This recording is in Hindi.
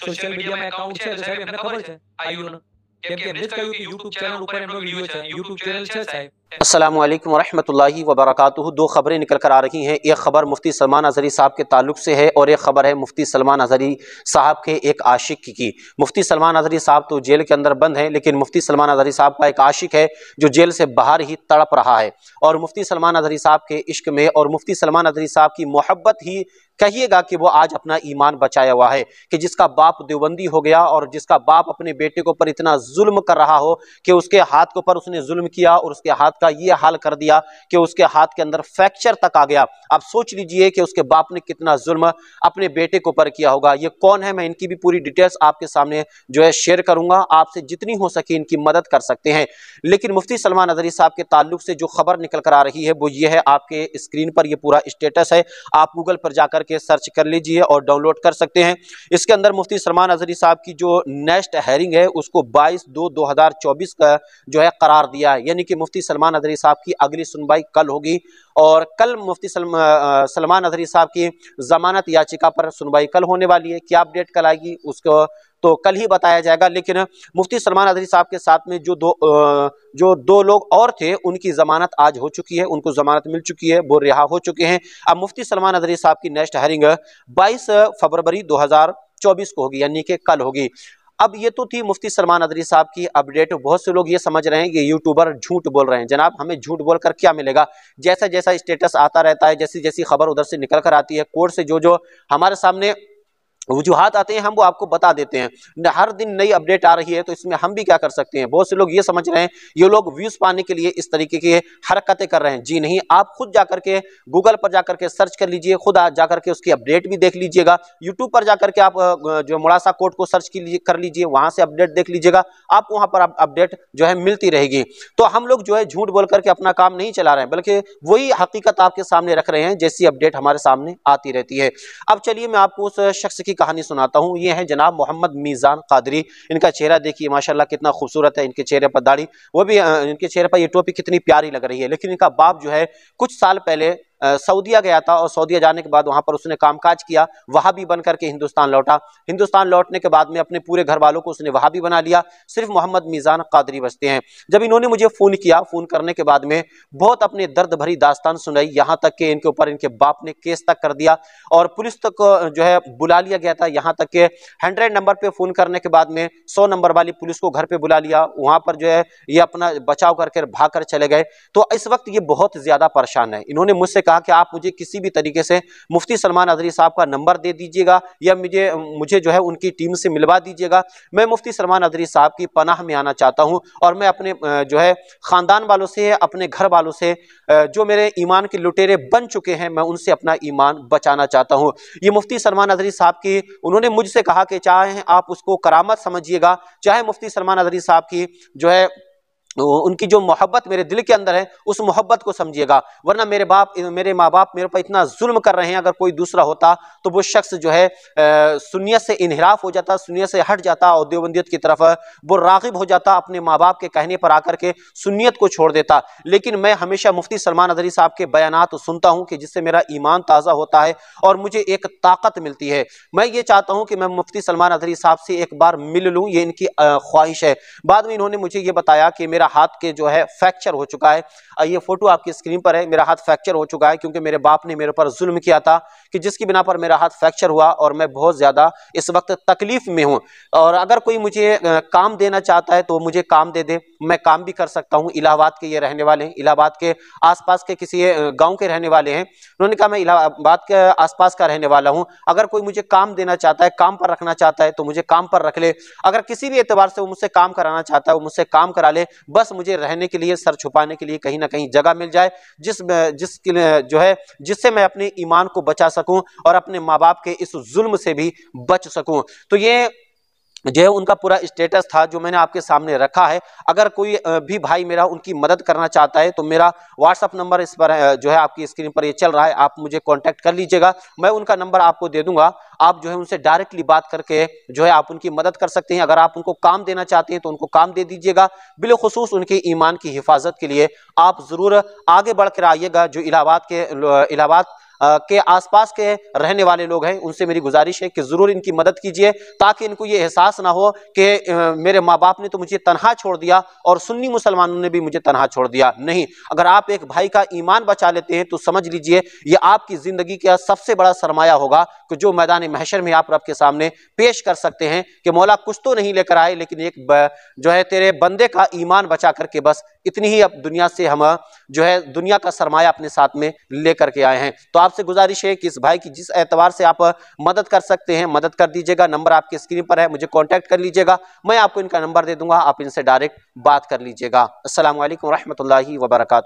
સોશિયલ મીડિયામાં એકાઉન્ટ છે તો સાહેબ એમને ખબર છે આયુનો કેમ કે એમને જ કહ્યું કે YouTube ચેનલ ઉપર એમનો વિડિયો છે YouTube ચેનલ છે સાહેબ असलम वरहमल वबरक दो खबरें निकल कर आ रही हैं एक खबर मुफ्ती सलमान अजहरी साहब के ताल्लुक से है और एक खबर है मुफ्ती सलमान अजहरी साहब के एक आशिक की, की। मुफ्ती सलमान अजहरी साहब तो जेल के अंदर बंद हैं लेकिन मुफ्ती सलमान अजहरी साहब का एक आशिक है जो जेल से बाहर ही तड़प रहा है और मुफ्ती सलमान अजहरी साहब के इश्क में और मुफ्ती सलमान अजहरी साहब की मोहब्बत ही कहिएगा कि वो आज अपना ईमान बचाया हुआ है कि जिसका बाप देवबंदी हो गया और जिसका बाप अपने बेटे के ऊपर इतना जुल्म कर रहा हो कि उसके हाथ के ऊपर उसने जुल्म किया और उसके हाथ हाथ का ये हाल कर दिया कि उसके हाथ के अंदर फ्रैक्चर तक आ गया आप सोच लीजिए कि उसके बाप ने कितना जुल्म अपने बेटे के ऊपर किया होगा ये कौन है मैं इनकी भी पूरी डिटेल्स आपके सामने जो है शेयर करूंगा आपसे जितनी हो सके इनकी मदद कर सकते हैं लेकिन मुफ्ती सलमान अजहरी साहब के ताल्लुक से जो खबर निकल कर आ रही है वो ये है आपके स्क्रीन पर यह पूरा स्टेटस है आप गूगल पर जाकर के सर्च कर लीजिए और डाउनलोड कर सकते हैं इसके अंदर मुफ्ती सलमान अजहरी साहब की जो नेक्स्ट हेयरिंग है उसको बाईस दो दो का जो है करार दिया है यानी कि मुफ्ती सलमान सलमान अजहरी साहब की अगली सुनवाई कल होगी और कल मुफ्ती सलमान अजहरी साहब की जमानत याचिका पर सुनवाई कल होने वाली है क्या अपडेट कल आएगी उसको तो कल ही बताया जाएगा लेकिन मुफ्ती सलमान अजहरी साहब के साथ में जो दो जो दो लोग और थे उनकी जमानत आज हो चुकी है उनको जमानत मिल चुकी है वो रिहा हो चुके हैं अब मुफ्ती सलमान अजहरी साहब की नेक्स्ट हरिंग 22 फरवरी 2024 को होगी यानी कि कल होगी अब ये तो थी मुफ्ती सलमान अदरी साहब की अपडेट बहुत से लोग ये समझ रहे हैं कि यूट्यूबर झूठ बोल रहे हैं जनाब हमें झूठ बोल कर क्या मिलेगा जैसा जैसा स्टेटस आता रहता है जैसी जैसी खबर उधर से निकल कर आती है कोर्ट से जो जो हमारे सामने वजूहत आते हैं हम वो आपको बता देते हैं हर दिन नई अपडेट आ रही है तो इसमें हम भी क्या कर सकते हैं बहुत से लोग ये समझ रहे हैं ये लोग व्यूज़ पाने के लिए इस तरीके की हरकतें कर रहे हैं जी नहीं आप खुद जा करके गूगल पर जा करके सर्च कर लीजिए खुद जा करके उसकी अपडेट भी देख लीजिएगा यूट्यूब पर जा करके आप जो मुड़ासा कोर्ट को सर्च कर लीजिए वहाँ से अपडेट देख लीजिएगा आपको वहाँ पर अपडेट जो है मिलती रहेगी तो हम लोग जो है झूठ बोल करके अपना काम नहीं चला रहे हैं बल्कि वही हकीकत आपके सामने रख रहे हैं जैसी अपडेट हमारे सामने आती रहती है अब चलिए मैं आपको उस शख्स की कहानी सुनाता हूँ ये है जनाब मोहम्मद मीज़ान कादरी इनका चेहरा देखिए माशाला कितना खूबसूरत है इनके चेहरे पर दाढ़ी वो भी इनके चेहरे पर ये टोपी कितनी प्यारी लग रही है लेकिन इनका बाप जो है कुछ साल पहले सऊदीया गया था और सऊदीया जाने के बाद वहाँ पर उसने कामकाज किया वहाँ भी बन करके हिंदुस्तान लौटा हिंदुस्तान लौटने के बाद में अपने पूरे घर वालों को उसने वहाँ भी बना लिया सिर्फ मोहम्मद मीज़ान कादरी बसते हैं जब इन्होंने मुझे फ़ोन किया फ़ोन करने के बाद में बहुत अपने दर्द भरी दास्तान सुनाई यहाँ तक के इनके ऊपर इनके बाप ने केस तक कर दिया और पुलिस तक जो है बुला लिया गया था यहाँ तक के हंड्रेड नंबर पर फ़ोन करने के बाद में सौ नंबर वाली पुलिस को घर पर बुला लिया वहाँ पर जो है ये अपना बचाव करके भाग कर चले गए तो इस वक्त ये बहुत ज़्यादा परेशान है इन्होंने मुझसे कहा कि आप मुझे किसी भी तरीके से मुफ्ती सलमान अजहरी साहब का नंबर दे दीजिएगा या मुझे मुझे जो है उनकी टीम से मिलवा दीजिएगा मैं मुफ्ती सलमान अजहरी साहब की पनाह में आना चाहता हूँ और मैं अपने जो है ख़ानदान वालों से अपने घर वालों से जो मेरे ईमान के लुटेरे बन चुके हैं मैं उनसे अपना ईमान बचाना चाहता हूँ ये मुफ्ती सलमान अजहरी साहब की उन्होंने मुझसे कहा कि चाहे आप उसको करामत समझिएगा चाहे मुफ्ती सलमान अजहरी साहब की जो है उनकी जो मोहब्बत मेरे दिल के अंदर है उस मोहब्बत को समझिएगा वरना मेरे बाप मेरे माँ बाप मेरे पर इतना जुल्म कर रहे हैं अगर कोई दूसरा होता तो वो शख्स जो है सुनियत से इनहराफ हो जाता सुनियत से हट जाता और देवबंदियत की तरफ वो रागिब हो जाता अपने माँ बाप के कहने पर आकर के सुनीत को छोड़ देता लेकिन मैं हमेशा मुफ्ती सलमान अदरी साहब के बयान सुनता हूँ कि जिससे मेरा ईमान ताज़ा होता है और मुझे एक ताकत मिलती है मैं ये चाहता हूँ कि मैं मुफ्ती सलमान अदरी साहब से एक बार मिल लूँ ये इनकी ख्वाहिश है बाद में इन्होंने मुझे ये बताया कि मेरा मेरा हाथ के जो है फ्रैक्चर हो चुका है और ये फोटो आपकी स्क्रीन पर है मेरा हाथ फ्रैक्चर हो चुका है क्योंकि मेरे बाप ने मेरे पर जुल्म किया था कि जिसकी बिना पर मेरा हाथ फ्रैक्चर हुआ और मैं बहुत ज़्यादा इस वक्त तकलीफ में हूँ और अगर कोई मुझे काम देना चाहता है तो मुझे काम दे दे मैं काम भी कर सकता हूँ इलाहाबाद के ये रहने वाले हैं इलाहाबाद के आसपास के किसी गांव के रहने वाले हैं उन्होंने कहा मैं इलाहाबाद के आसपास का रहने वाला हूँ अगर कोई मुझे काम देना चाहता है काम पर रखना चाहता है तो मुझे काम पर रख ले अगर किसी भी एतबार से वो मुझसे काम कराना चाहता है वो मुझसे काम करा ले बस मुझे रहने के लिए सर छुपाने के लिए कहीं ना कहीं जगह मिल जाए जिस जिस जो है जिससे मैं अपने ईमान को बचा सकूं और अपने माँ बाप के इस जुल्म से भी बच सकूं तो ये जो है उनका पूरा स्टेटस था जो मैंने आपके सामने रखा है अगर कोई भी भाई मेरा उनकी मदद करना चाहता है तो मेरा व्हाट्सअप नंबर इस पर जो है आपकी स्क्रीन पर ये चल रहा है आप मुझे कांटेक्ट कर लीजिएगा मैं उनका नंबर आपको दे दूंगा आप जो है उनसे डायरेक्टली बात करके जो है आप उनकी मदद कर सकते हैं अगर आप उनको काम देना चाहते हैं तो उनको काम दे दीजिएगा बिलखसूस उनके ईमान की हिफाजत के लिए आप ज़रूर आगे बढ़ कर आइएगा जो इलाहाबाद के इलाहाबाद के आसपास के रहने वाले लोग हैं उनसे मेरी गुजारिश है कि ज़रूर इनकी मदद कीजिए ताकि इनको ये एहसास ना हो कि मेरे माँ बाप ने तो मुझे तनहा छोड़ दिया और सुन्नी मुसलमानों ने भी मुझे तनहा छोड़ दिया नहीं अगर आप एक भाई का ईमान बचा लेते हैं तो समझ लीजिए ये आपकी ज़िंदगी का सबसे बड़ा सरमाया होगा कि जो मैदान महशर में आप रब के सामने पेश कर सकते हैं कि मौला कुछ तो नहीं लेकर आए लेकिन एक जो है तेरे बंदे का ईमान बचा करके बस इतनी ही अब दुनिया से हम जो है दुनिया का सरमाया अपने साथ में लेकर के आए हैं तो आपसे गुजारिश है कि इस भाई की जिस एतवार से आप मदद कर सकते हैं मदद कर दीजिएगा नंबर आपकी स्क्रीन पर है मुझे कॉन्टैक्ट कर लीजिएगा मैं आपको इनका नंबर दे दूंगा आप इनसे डायरेक्ट बात कर लीजिएगा असल वरहमल वर्का